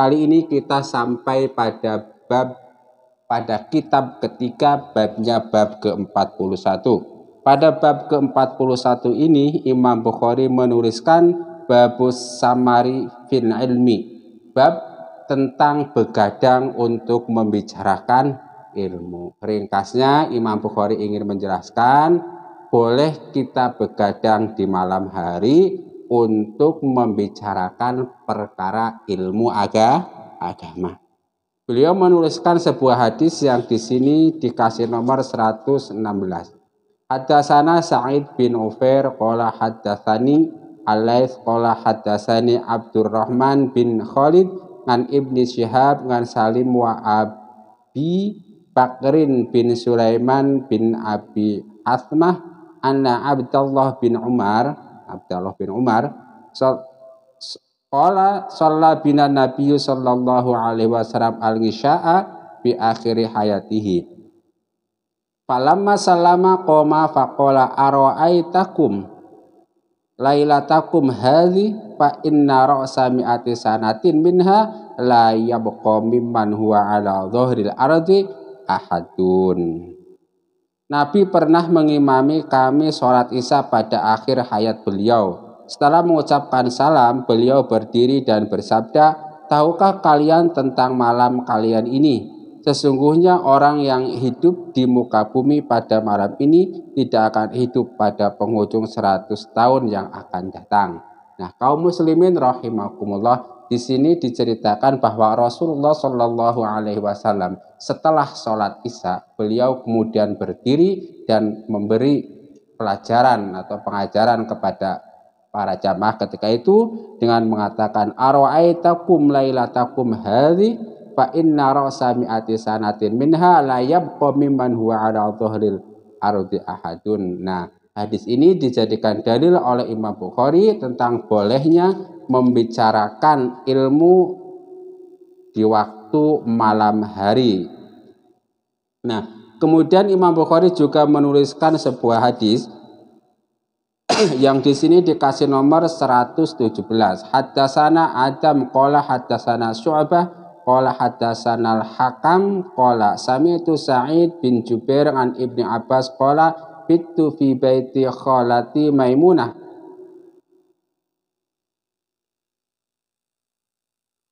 Kali ini kita sampai pada bab pada kitab ketiga babnya bab ke-41. Pada bab ke-41 ini Imam Bukhari menuliskan babus samari fil ilmi. Bab tentang begadang untuk membicarakan ilmu. Ringkasnya Imam Bukhari ingin menjelaskan boleh kita begadang di malam hari untuk membicarakan perkara ilmu aga, agama. Beliau menuliskan sebuah hadis yang di sini dikasih nomor 116. Hadasana Sa'id bin Ufair qala haddatsani alaih, qala haddatsani Abdurrahman bin Khalid ngan Ibni Syihab ngan Salim wa Abi Bakrin bin Sulaiman bin Abi Asmah anna Abdullah bin Umar Abdullah bin Umar Qala sholat bina nabiyyu sallallahu alaihi wasallam al-isya'a bi akhiri hayatihi. Falamma salama qoma faqala ara'aitakum lailatakum hadhi fa inna ra'sa mi'ati sanatin minha la yabqa mimman huwa ala dhahril ardi ahadun. Nabi pernah mengimami kami sholat isya pada akhir hayat beliau. Setelah mengucapkan salam, beliau berdiri dan bersabda, Tahukah kalian tentang malam kalian ini? Sesungguhnya orang yang hidup di muka bumi pada malam ini tidak akan hidup pada penghujung 100 tahun yang akan datang. Nah, kaum muslimin rahimakumullah, di sini diceritakan bahwa Rasulullah Shallallahu Alaihi Wasallam setelah sholat isya beliau kemudian berdiri dan memberi pelajaran atau pengajaran kepada para jamaah ketika itu dengan mengatakan ara'aitakum lailatakum hari fa inna ra'sa sanatin minha layab yabqa huwa ala tuhril arudi ahadun nah Hadis ini dijadikan dalil oleh Imam Bukhari tentang bolehnya membicarakan ilmu di waktu malam hari. Nah, kemudian Imam Bukhari juga menuliskan sebuah hadis yang di sini dikasih nomor 117. Hadasana Adam qala hadasana Syu'bah qala hadasana Al-Hakam qala sami'tu Sa'id bin Jubair an Ibni Abbas qala fitu fi baiti khalati Maimunah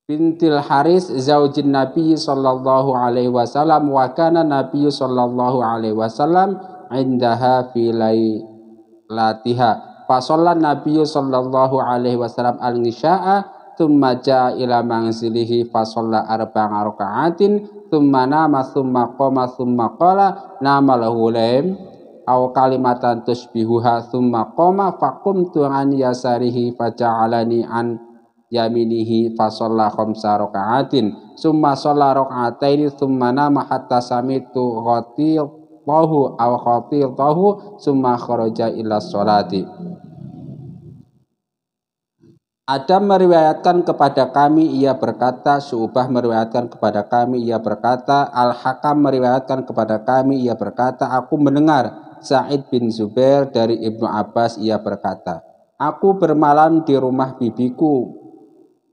bintil Haris zaujin Nabi sallallahu alaihi wasallam wa kana Nabi sallallahu alaihi wasallam indaha filai latiha fasallan Nabi sallallahu alaihi wasallam al nisha'a thumma ja'a ila manzilihi fasalla arba'a raka'atin thumma nama thumma qama thumma qala nama lahu aw kalimatan tusbihuha thumma qama faqumtu an yasarihi faja'alani an yaminihi fasalla khamsa raka'atin summa shalla raka'ataini summa nama hatta samitu ghatitahu aw ghatitahu summa kharaja ila sholati Adam meriwayatkan kepada kami ia berkata, Su'bah meriwayatkan kepada kami ia berkata, Al-Hakam meriwayatkan kepada kami ia berkata, aku mendengar Sa'id bin Zubair dari Ibnu Abbas ia berkata, aku bermalam di rumah bibiku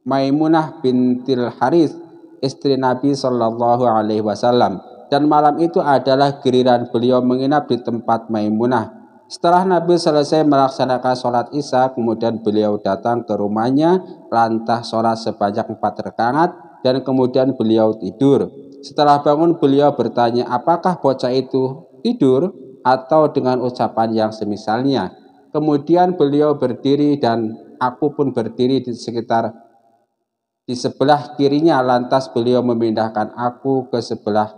Maimunah bintil Haris, istri Nabi Shallallahu Alaihi Wasallam. Dan malam itu adalah giliran beliau menginap di tempat Maimunah. Setelah Nabi selesai melaksanakan sholat isya, kemudian beliau datang ke rumahnya, lantah sholat sebanyak empat rekanat, dan kemudian beliau tidur. Setelah bangun beliau bertanya apakah bocah itu tidur atau dengan ucapan yang semisalnya. Kemudian beliau berdiri dan aku pun berdiri di sekitar di sebelah kirinya lantas beliau memindahkan aku ke sebelah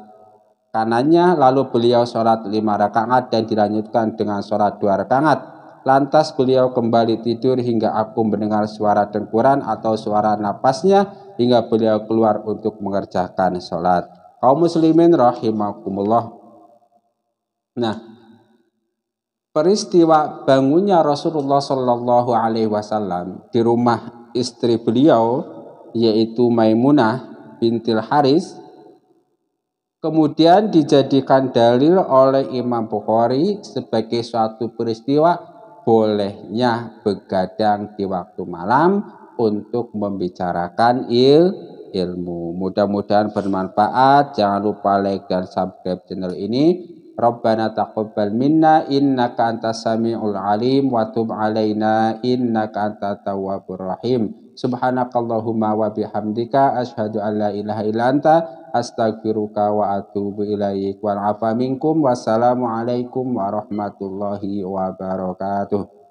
kanannya lalu beliau sholat lima rakaat dan dilanjutkan dengan sholat dua rakaat lantas beliau kembali tidur hingga aku mendengar suara dengkuran atau suara napasnya hingga beliau keluar untuk mengerjakan sholat kaum muslimin rahimakumullah nah peristiwa bangunnya Rasulullah Shallallahu Alaihi Wasallam di rumah istri beliau yaitu Maimunah bintil Haris kemudian dijadikan dalil oleh Imam Bukhari sebagai suatu peristiwa bolehnya begadang di waktu malam untuk membicarakan il ilmu. Mudah-mudahan bermanfaat. Jangan lupa like dan subscribe channel ini Rabbana taqabbal minna innaka antas samiul alim wa tub alaina innaka antat tawwabur rahim. Subhanakallahumma wa bihamdika asyhadu an la ilaha illa anta astaghfiruka wa atubu ilaik. Wal afa minkum wassalamu alaikum warahmatullahi wabarakatuh.